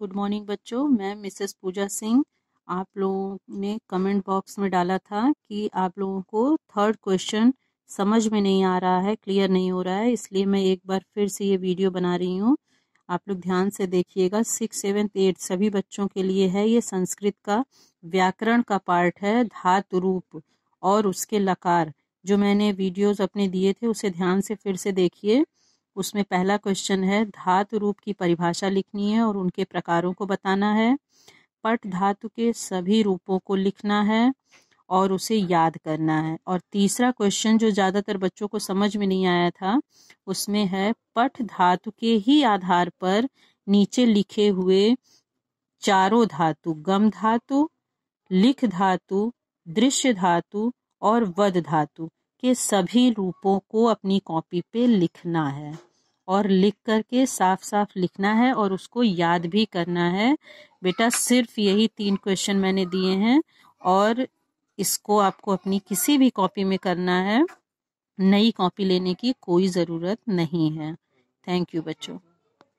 good morning बच्चों मैं Mrs पूजा सिंह आप लोगों ने कमेंट बॉक्स में डाला था कि आप लोगों को थर्ड क्वेश्चन समझ में नहीं आ रहा है क्लियर नहीं हो रहा है इसलिए मैं एक बार फिर से ये वीडियो बना रही हूँ आप लोग ध्यान से देखिएगा सिक्स सेवन्थ एट सभी बच्चों के लिए है ये संस्कृत का व्याकरण का पार्ट है धातु रूप और उसके लकार जो मैंने वीडियोस अपने दिए थे उसे ध्यान से फिर से देखिए उसमें पहला क्वेश्चन है धातु रूप की परिभाषा लिखनी है और उनके प्रकारों को बताना है पट धातु के सभी रूपों को लिखना है और उसे याद करना है और तीसरा क्वेश्चन जो ज़्यादातर बच्चों को समझ में नहीं आया था उसमें है पठ धातु के ही आधार पर नीचे लिखे हुए चारों धातु गम धातु लिख धातु दृश्य धातु और वध धातु के सभी रूपों को अपनी कॉपी पे लिखना है और लिख करके साफ साफ लिखना है और उसको याद भी करना है बेटा सिर्फ यही तीन क्वेश्चन मैंने दिए हैं और इसको आपको अपनी किसी भी कॉपी में करना है नई कॉपी लेने की कोई ज़रूरत नहीं है थैंक यू बच्चों